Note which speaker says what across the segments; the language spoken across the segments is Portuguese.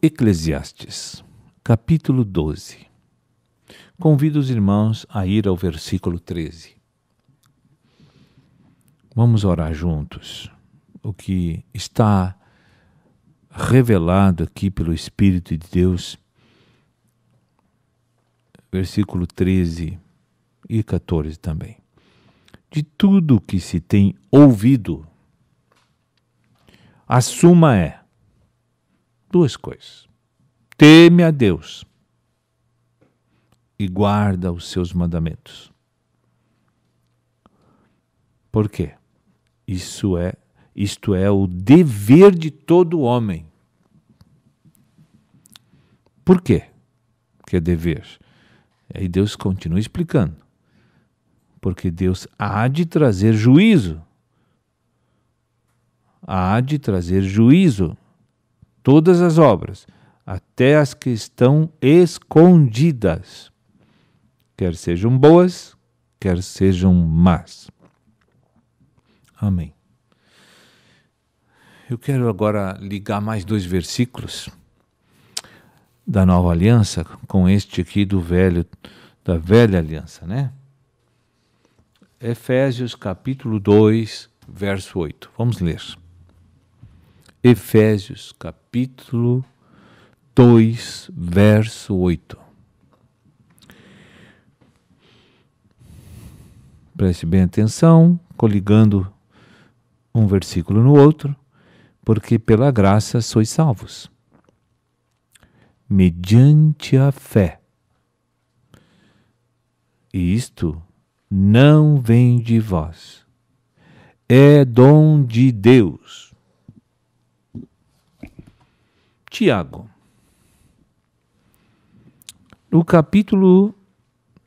Speaker 1: Eclesiastes, capítulo 12. Convido os irmãos a ir ao versículo 13. Vamos orar juntos. O que está revelado aqui pelo Espírito de Deus, versículo 13 e 14 também. De tudo que se tem ouvido, a suma é duas coisas. Teme a Deus e guarda os seus mandamentos. Por quê? Isso é, isto é o dever de todo homem. Por quê? Que é dever. E aí Deus continua explicando. Porque Deus há de trazer juízo. Há de trazer juízo todas as obras, até as que estão escondidas, quer sejam boas, quer sejam más. Amém. Eu quero agora ligar mais dois versículos da nova aliança com este aqui do velho da velha aliança, né? Efésios capítulo 2, verso 8. Vamos ler. Efésios capítulo 2, verso 8. Preste bem atenção, coligando um versículo no outro, porque pela graça sois salvos. Mediante a fé. E isto não vem de vós, é dom de Deus Tiago. No capítulo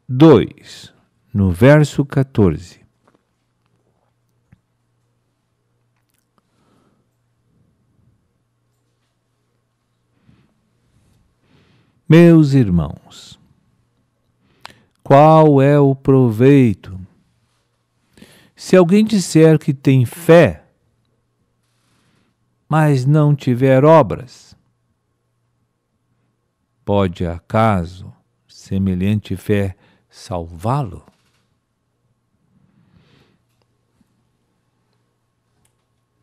Speaker 1: 2, no verso 14. Meus irmãos, qual é o proveito? Se alguém disser que tem fé, mas não tiver obras, Pode acaso semelhante fé salvá-lo?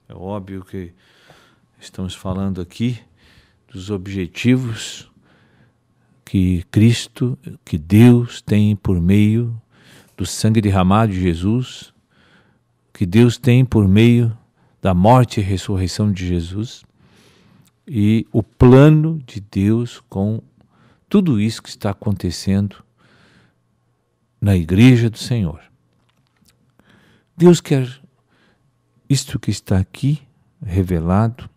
Speaker 1: É óbvio que estamos falando aqui dos objetivos que Cristo, que Deus tem por meio do sangue derramado de Jesus, que Deus tem por meio da morte e ressurreição de Jesus e o plano de Deus com tudo isso que está acontecendo na igreja do Senhor. Deus quer isto que está aqui revelado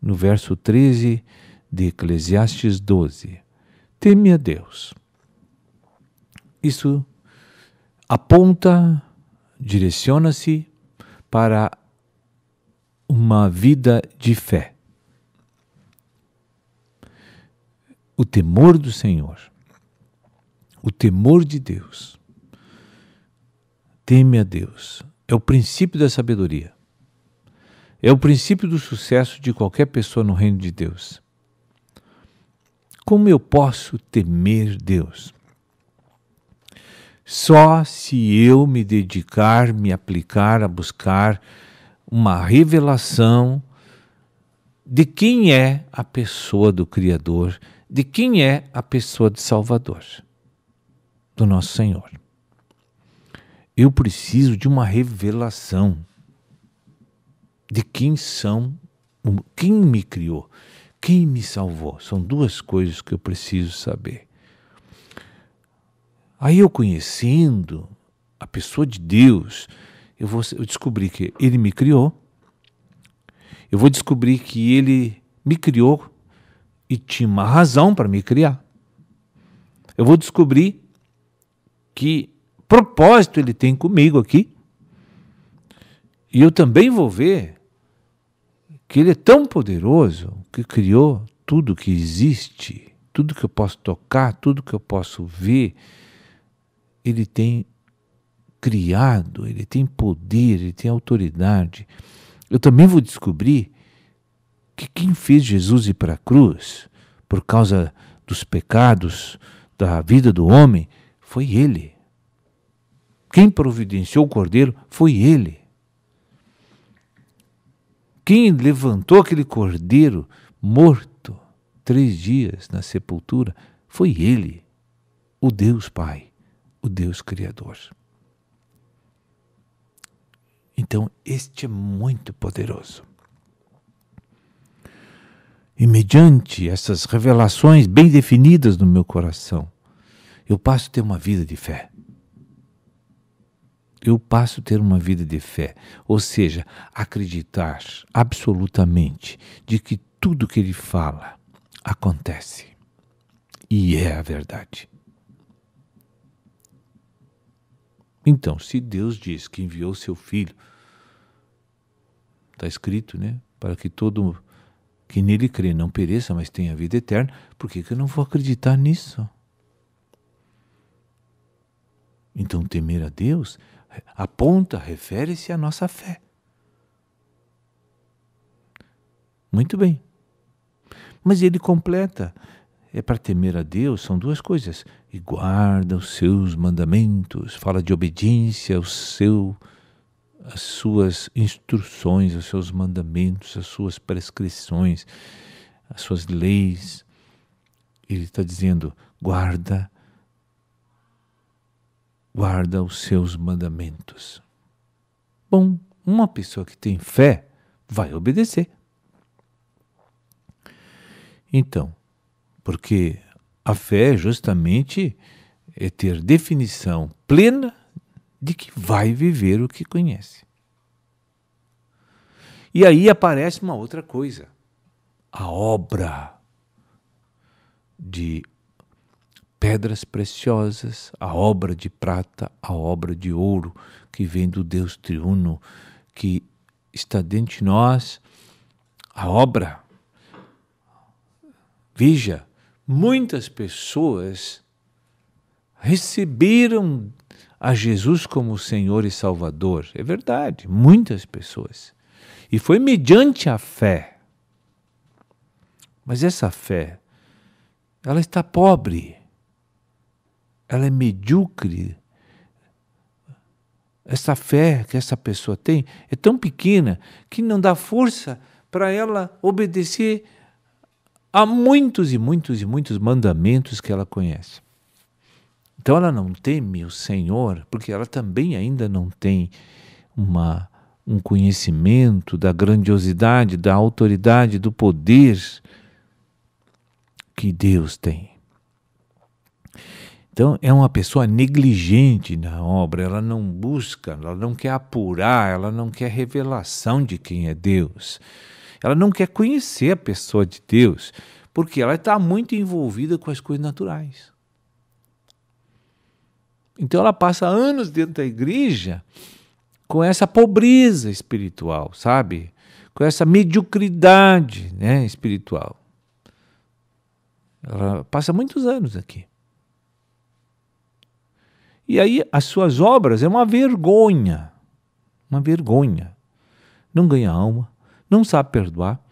Speaker 1: no verso 13 de Eclesiastes 12. Teme a Deus. Isso aponta, direciona-se para uma vida de fé. o temor do Senhor, o temor de Deus. Teme a Deus. É o princípio da sabedoria. É o princípio do sucesso de qualquer pessoa no reino de Deus. Como eu posso temer Deus? Só se eu me dedicar, me aplicar a buscar uma revelação de quem é a pessoa do Criador de quem é a pessoa de Salvador, do nosso Senhor. Eu preciso de uma revelação de quem são, quem me criou, quem me salvou. São duas coisas que eu preciso saber. Aí eu conhecendo a pessoa de Deus, eu vou eu descobri que ele me criou. Eu vou descobrir que ele me criou e tinha uma razão para me criar. Eu vou descobrir que propósito ele tem comigo aqui. E eu também vou ver que ele é tão poderoso que criou tudo que existe, tudo que eu posso tocar, tudo que eu posso ver. Ele tem criado, ele tem poder, ele tem autoridade. Eu também vou descobrir que quem fez Jesus ir para a cruz por causa dos pecados da vida do homem foi ele. Quem providenciou o cordeiro foi ele. Quem levantou aquele cordeiro morto três dias na sepultura foi ele, o Deus Pai, o Deus Criador. Então, este é muito poderoso. E mediante essas revelações bem definidas no meu coração, eu passo a ter uma vida de fé. Eu passo a ter uma vida de fé, ou seja, acreditar absolutamente de que tudo que ele fala acontece e é a verdade. Então, se Deus diz que enviou seu filho, está escrito, né? Para que todo que nele crê não pereça, mas tenha vida eterna, por que, que eu não vou acreditar nisso? Então, temer a Deus aponta, refere-se à nossa fé. Muito bem. Mas ele completa. É para temer a Deus, são duas coisas. E guarda os seus mandamentos, fala de obediência ao seu as suas instruções, os seus mandamentos, as suas prescrições, as suas leis. Ele está dizendo: guarda, guarda os seus mandamentos. Bom, uma pessoa que tem fé vai obedecer. Então, porque a fé é justamente é ter definição plena de que vai viver o que conhece. E aí aparece uma outra coisa: a obra de pedras preciosas, a obra de prata, a obra de ouro que vem do Deus triuno, que está dentro de nós, a obra. Veja, muitas pessoas receberam a Jesus como Senhor e Salvador. É verdade, muitas pessoas. E foi mediante a fé. Mas essa fé, ela está pobre, ela é medíocre. Essa fé que essa pessoa tem é tão pequena que não dá força para ela obedecer a muitos e muitos e muitos mandamentos que ela conhece. Então ela não teme o Senhor, porque ela também ainda não tem uma, um conhecimento da grandiosidade, da autoridade, do poder que Deus tem. Então é uma pessoa negligente na obra, ela não busca, ela não quer apurar, ela não quer revelação de quem é Deus. Ela não quer conhecer a pessoa de Deus, porque ela está muito envolvida com as coisas naturais. Então ela passa anos dentro da igreja com essa pobreza espiritual, sabe? Com essa mediocridade né, espiritual. Ela passa muitos anos aqui. E aí as suas obras é uma vergonha. Uma vergonha. Não ganha alma, não sabe perdoar,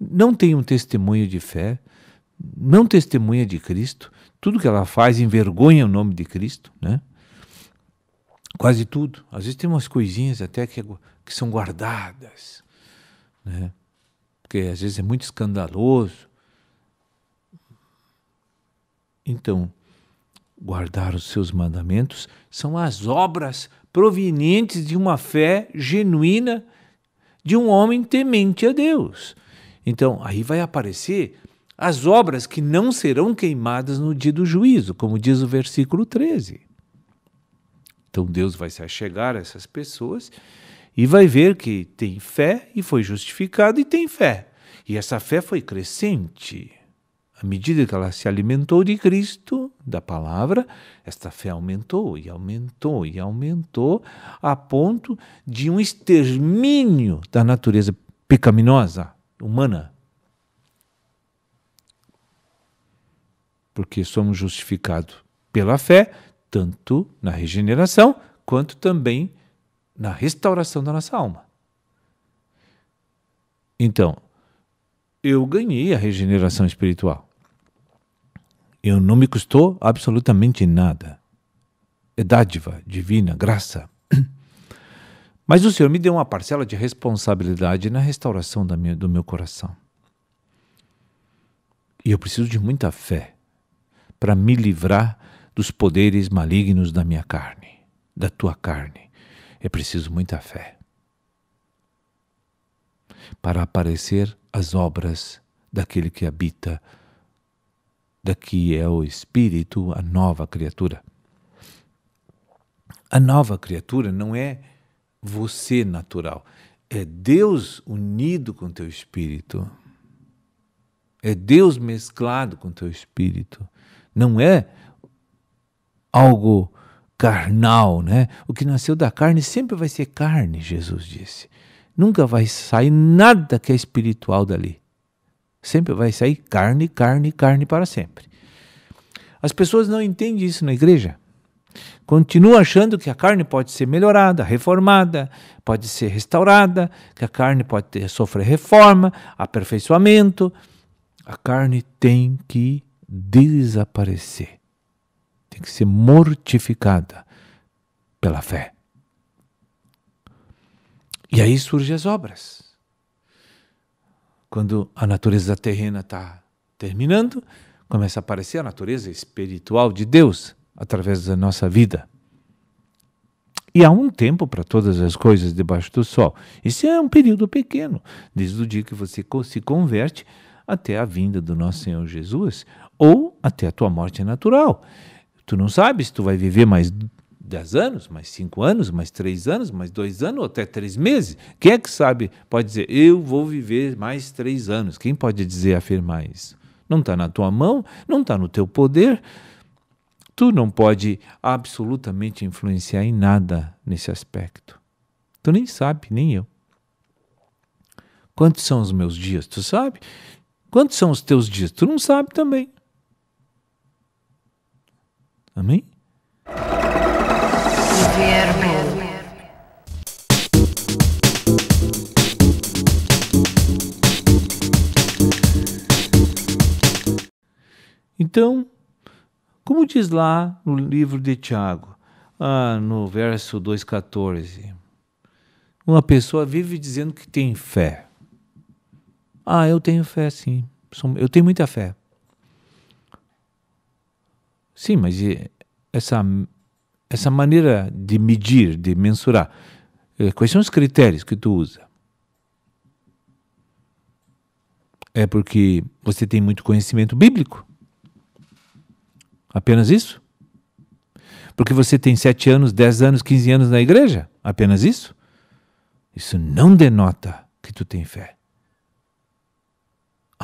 Speaker 1: não tem um testemunho de fé, não testemunha de Cristo, tudo que ela faz envergonha o nome de Cristo, né? Quase tudo. Às vezes tem umas coisinhas até que, é que são guardadas, né? Porque às vezes é muito escandaloso. Então, guardar os seus mandamentos são as obras provenientes de uma fé genuína de um homem temente a Deus. Então, aí vai aparecer as obras que não serão queimadas no dia do juízo, como diz o versículo 13. Então Deus vai se achegar a essas pessoas e vai ver que tem fé e foi justificado e tem fé. E essa fé foi crescente. À medida que ela se alimentou de Cristo, da palavra, esta fé aumentou e aumentou e aumentou a ponto de um extermínio da natureza pecaminosa humana. porque somos justificados pela fé, tanto na regeneração quanto também na restauração da nossa alma. Então, eu ganhei a regeneração espiritual. Eu não me custou absolutamente nada. É dádiva divina, graça. Mas o Senhor me deu uma parcela de responsabilidade na restauração minha, do meu coração. E eu preciso de muita fé para me livrar dos poderes malignos da minha carne, da tua carne. É preciso muita fé para aparecer as obras daquele que habita, daqui é o Espírito, a nova criatura. A nova criatura não é você natural, é Deus unido com teu Espírito. É Deus mesclado com teu Espírito não é algo carnal, né? O que nasceu da carne sempre vai ser carne, Jesus disse. Nunca vai sair nada que é espiritual dali. Sempre vai sair carne, carne, carne para sempre. As pessoas não entendem isso na igreja. Continuam achando que a carne pode ser melhorada, reformada, pode ser restaurada, que a carne pode ter, sofrer reforma, aperfeiçoamento. A carne tem que desaparecer, tem que ser mortificada pela fé. E aí surgem as obras. Quando a natureza terrena está terminando, começa a aparecer a natureza espiritual de Deus através da nossa vida. E há um tempo para todas as coisas debaixo do sol. Isso é um período pequeno, desde o dia que você se converte até a vinda do nosso Senhor Jesus ou até a tua morte natural. Tu não sabes se tu vai viver mais dez anos, mais cinco anos, mais três anos, mais dois anos, ou até três meses. Quem é que sabe? Pode dizer, eu vou viver mais três anos. Quem pode dizer, afirmar isso? Não está na tua mão, não está no teu poder. Tu não pode absolutamente influenciar em nada nesse aspecto. Tu nem sabe, nem eu. Quantos são os meus dias? Tu sabe? Quantos são os teus dias? Tu não sabe também. Amém? Então, como diz lá no livro de Tiago, ah, no verso 2,14, uma pessoa vive dizendo que tem fé ah, eu tenho fé, sim. Eu tenho muita fé. Sim, mas essa, essa maneira de medir, de mensurar, eh, quais são os critérios que tu usa? É porque você tem muito conhecimento bíblico? Apenas isso? Porque você tem 7 anos, 10 anos, 15 anos na igreja? Apenas isso? Isso não denota que tu tem fé.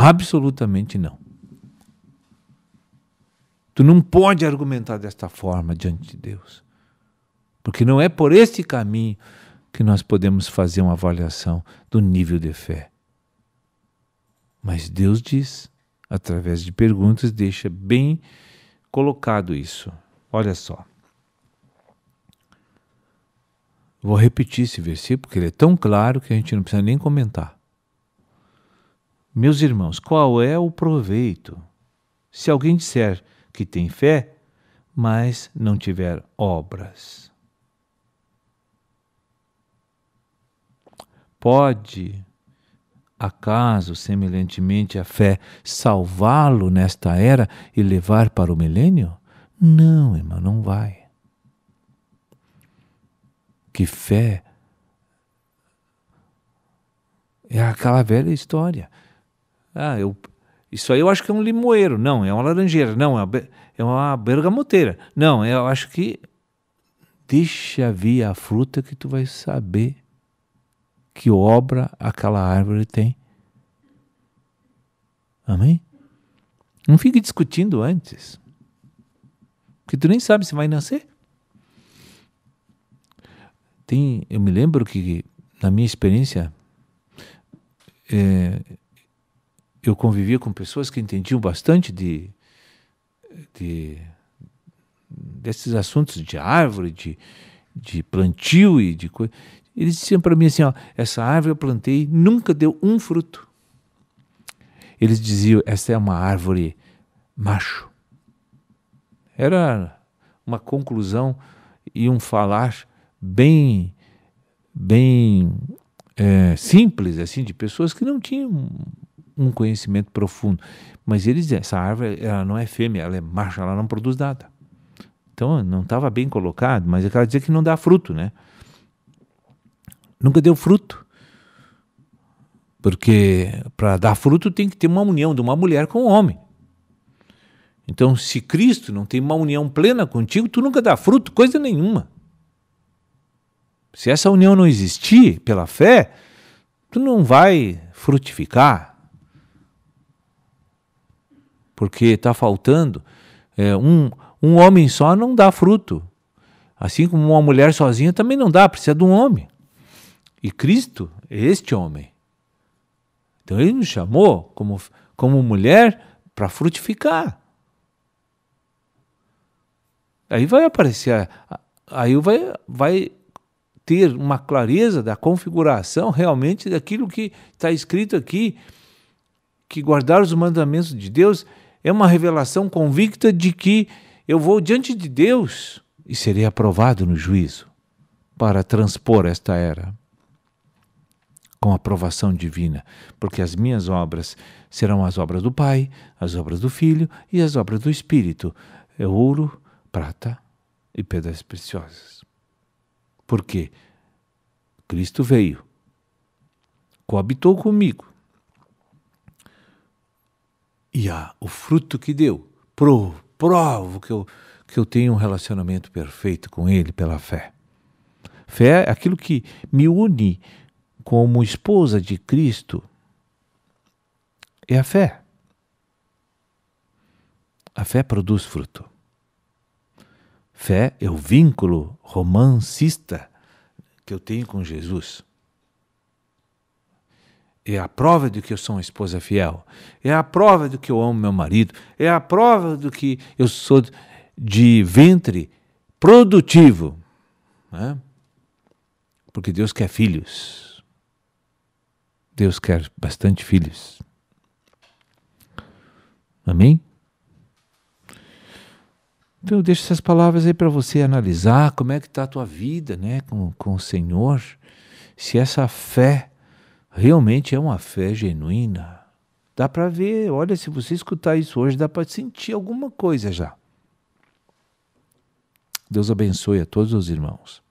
Speaker 1: Absolutamente não. Tu não pode argumentar desta forma diante de Deus. Porque não é por este caminho que nós podemos fazer uma avaliação do nível de fé. Mas Deus diz, através de perguntas, deixa bem colocado isso. Olha só. Vou repetir esse versículo, porque ele é tão claro que a gente não precisa nem comentar. Meus irmãos, qual é o proveito? Se alguém disser que tem fé, mas não tiver obras. Pode, acaso, semelhantemente, a fé salvá-lo nesta era e levar para o milênio? Não, irmão, não vai. Que fé é aquela velha história. Ah, eu, isso aí eu acho que é um limoeiro. Não, é uma laranjeira. Não, é uma, é uma bergamoteira. Não, eu acho que. Deixa vir a fruta que tu vai saber que obra aquela árvore tem. Amém? Não fique discutindo antes. Porque tu nem sabe se vai nascer. Tem, eu me lembro que, na minha experiência, é, eu convivia com pessoas que entendiam bastante de, de desses assuntos de árvore, de, de plantio e de coisa. Eles diziam para mim assim: ó, essa árvore eu plantei nunca deu um fruto. Eles diziam: essa é uma árvore macho. Era uma conclusão e um falar bem, bem é, simples, assim, de pessoas que não tinham um conhecimento profundo. Mas eles dizem, essa árvore ela não é fêmea, ela é macho, ela não produz nada. Então não estava bem colocado, mas é quero dizer que não dá fruto, né? Nunca deu fruto. Porque para dar fruto tem que ter uma união de uma mulher com um homem. Então, se Cristo não tem uma união plena contigo, tu nunca dá fruto, coisa nenhuma. Se essa união não existir pela fé, tu não vai frutificar, porque está faltando. É, um, um homem só não dá fruto. Assim como uma mulher sozinha também não dá, precisa de um homem. E Cristo é este homem. Então ele nos chamou como, como mulher para frutificar. Aí vai aparecer, aí vai, vai ter uma clareza da configuração realmente daquilo que está escrito aqui, que guardar os mandamentos de Deus é uma revelação convicta de que eu vou diante de Deus e serei aprovado no juízo para transpor esta era com aprovação divina, porque as minhas obras serão as obras do Pai, as obras do Filho e as obras do Espírito, é ouro, prata e pedras preciosas. Porque Cristo veio, coabitou comigo, e ah, o fruto que deu. Provo, provo que eu, que eu tenho um relacionamento perfeito com Ele pela fé. Fé é aquilo que me une como esposa de Cristo. É a fé. A fé produz fruto. Fé é o vínculo romancista que eu tenho com Jesus é a prova de que eu sou uma esposa fiel, é a prova de que eu amo meu marido, é a prova de que eu sou de ventre produtivo. Né? Porque Deus quer filhos. Deus quer bastante filhos. Amém? Então eu deixo essas palavras aí para você analisar como é que está a tua vida né, com, com o Senhor. Se essa fé realmente é uma fé genuína. Dá para ver, olha, se você escutar isso hoje, dá para sentir alguma coisa já. Deus abençoe a todos os irmãos.